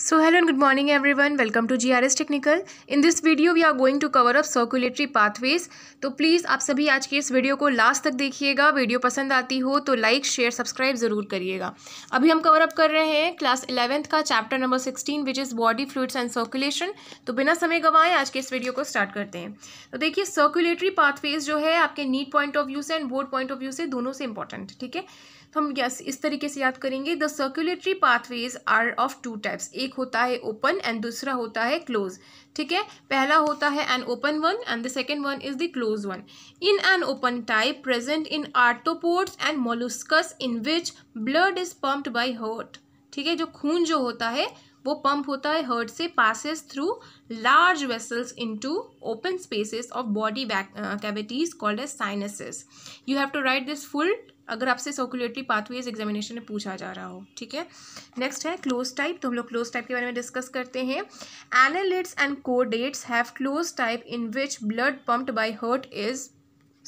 so good morning everyone welcome to G R S technical in this video we are going to cover up circulatory pathways तो please आप सभी आज की इस video को last तक देखिएगा वीडियो पसंद आती हो तो लाइक शेयर सब्सक्राइब ज़रूर करिएगा अभी हम कवर अप कर रहे हैं क्लास इलेवेंथ का chapter number sixteen which is body fluids and circulation तो बिना समय गंवाएं आज के इस वीडियो को स्टार्ट करते हैं तो देखिए सर्कुलेटरी पाथवेज जो है आपके नीट पॉइंट ऑफ व्यू से and board point of view से दोनों से इंपॉर्टेंट ठीक है तो हम यस इस तरीके से याद करेंगे the circulatory pathways are of two types एक होता है ओपन एंड दूसरा होता है क्लोज ठीक है पहला होता है an open one and the second one is the close one in an open type present in arthropods and molluscs in which blood is pumped by heart ठीक है जो खून जो होता है वो पंप होता है हर्ट से passes through large vessels into open spaces of body cavities called as sinuses you have to write this full अगर आपसे सर्कुलेटरी पाथवेज एग्जामिनेशन में पूछा जा रहा हो ठीक है नेक्स्ट है क्लोज टाइप तो हम लोग क्लोज टाइप के बारे में डिस्कस करते हैं annelids and chordates have close type in which blood pumped by heart is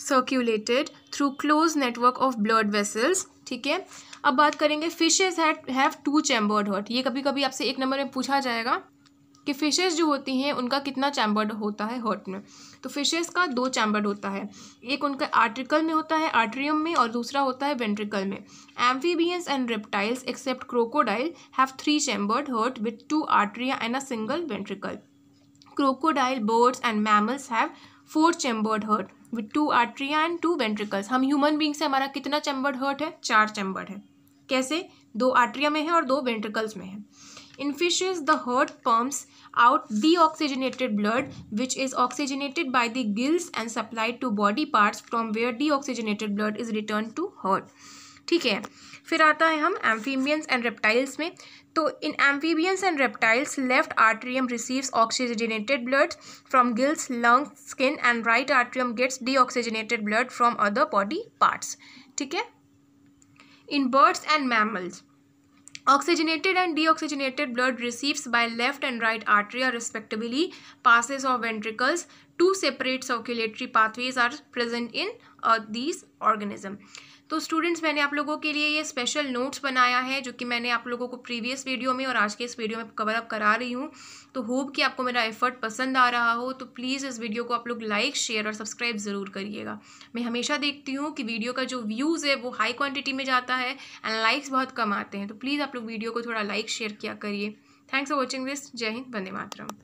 circulated through close network of blood vessels ठीक है अब बात करेंगे fishes have two chambered heart ये कभी कभी आपसे एक नंबर में पूछा जाएगा कि फिशेज़ जो होती हैं उनका कितना चैम्बर्ड होता है हॉट में तो फिशेज़ का दो चैम्बर्ड होता है एक उनका आर्टिकल में होता है आर्ट्रियम में और दूसरा होता है वेंट्रिकल में amphibians and reptiles except crocodile have three chambered heart with two atria and a single ventricle crocodile birds and mammals have four chambered heart with two atria and two ventricles हम human beings से हमारा कितना chambered hurt है चार chambered है कैसे दो atria में है और दो वेंट्रिकल्स में है in fishes the heart pumps out deoxygenated blood which is oxygenated by the gills and supply to body part from where deoxygenated blood is return to heart ठीक है फिर आता है हम एम्फीबियंस एंड रेप्टाइल्स में तो in amphibians and reptiles left atrium receives oxygenated blood from gills lung skin and right atrium gets deoxygenated blood from other body parts ठीक है in birds and mammals Oxygenated and deoxygenated blood receives by left and right artery respectively, passes of ventricles two separate circulatory pathways are present in these organism तो students मैंने आप लोगों के लिए ये special notes बनाया है जो कि मैंने आप लोगों को प्रीवियस वीडियो में और आज के इस वीडियो में कवर अप करा रही हूँ तो होप कि आपको मेरा एफर्ट पसंद आ रहा हो तो प्लीज़ इस वीडियो को आप लोग लाइक शेयर और सब्सक्राइब ज़रूर करिएगा मैं हमेशा देखती हूँ कि वीडियो का जो व्यूज़ है वो हाई क्वान्टिटी में जाता है एंड लाइक्स बहुत कम आते हैं तो प्लीज़ आप लोग वीडियो को थोड़ा लाइक शेयर किया करिए थैंक्स फॉर वॉचिंग दिस जय हिंद वंदे मातरम